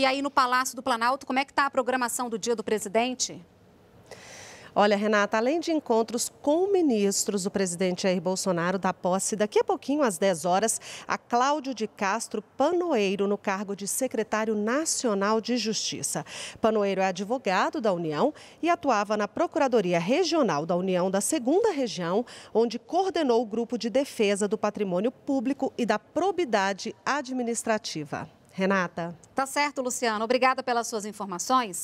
E aí no Palácio do Planalto, como é que está a programação do Dia do Presidente? Olha, Renata, além de encontros com ministros, o presidente Jair Bolsonaro dá posse daqui a pouquinho, às 10 horas, a Cláudio de Castro Panoeiro no cargo de secretário nacional de Justiça. Panoeiro é advogado da União e atuava na Procuradoria Regional da União da Segunda Região, onde coordenou o grupo de defesa do patrimônio público e da probidade administrativa. Renata. Tá certo, Luciano. Obrigada pelas suas informações.